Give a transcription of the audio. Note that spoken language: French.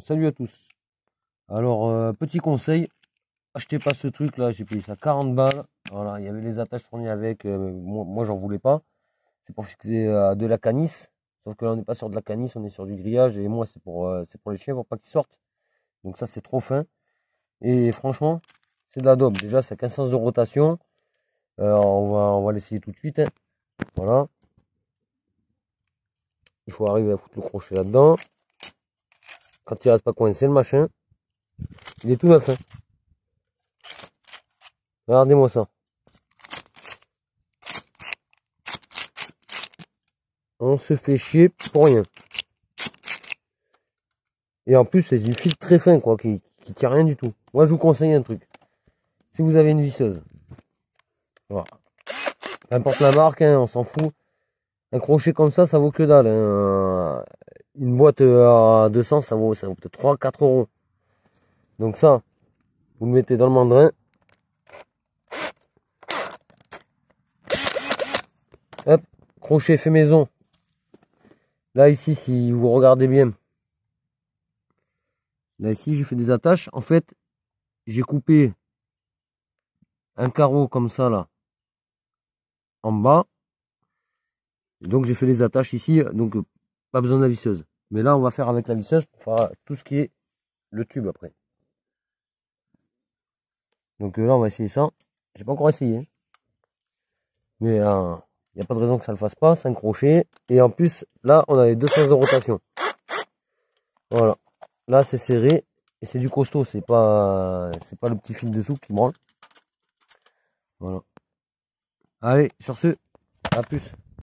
Salut à tous. Alors, euh, petit conseil, achetez pas ce truc là, j'ai payé ça 40 balles. Voilà, il y avait les attaches fournies avec, euh, moi, j'en voulais pas. C'est pour fixer euh, de la canisse, sauf que là on n'est pas sur de la canisse, on est sur du grillage et moi c'est pour, pour les chiens pour pas qu'ils sortent. Donc ça c'est trop fin. Et franchement, c'est de la daube. Déjà, c'est a sens de rotation. on va, on va l'essayer tout de suite. Hein. Voilà. Il faut arriver à foutre le crochet là-dedans. Quand il reste pas coincé, le machin, il est tout à fait. Hein. Regardez-moi ça. On se fait chier pour rien. Et en plus, c'est du fil très fin, quoi, qui, qui tient rien du tout. Moi, je vous conseille un truc. Si vous avez une visseuse, voilà. Peu importe la marque, hein, on s'en fout. Un crochet comme ça, ça vaut que dalle. Hein boîte euh, à 200, ça vaut, ça vaut 3, 4 euros. Donc ça, vous le mettez dans le mandrin. crochet fait maison. Là, ici, si vous regardez bien. Là, ici, j'ai fait des attaches. En fait, j'ai coupé un carreau comme ça, là, en bas. donc, j'ai fait les attaches ici. Donc, pas besoin de la visseuse. Mais là, on va faire avec la visseuse, pour faire tout ce qui est le tube après. Donc euh, là, on va essayer ça. J'ai pas encore essayé. Hein. Mais il euh, n'y a pas de raison que ça le fasse pas. un crochet. Et en plus, là, on a les deux sens de rotation. Voilà. Là, c'est serré. Et c'est du costaud. C'est pas, c'est pas le petit fil dessous qui branle. Voilà. Allez, sur ce, à plus.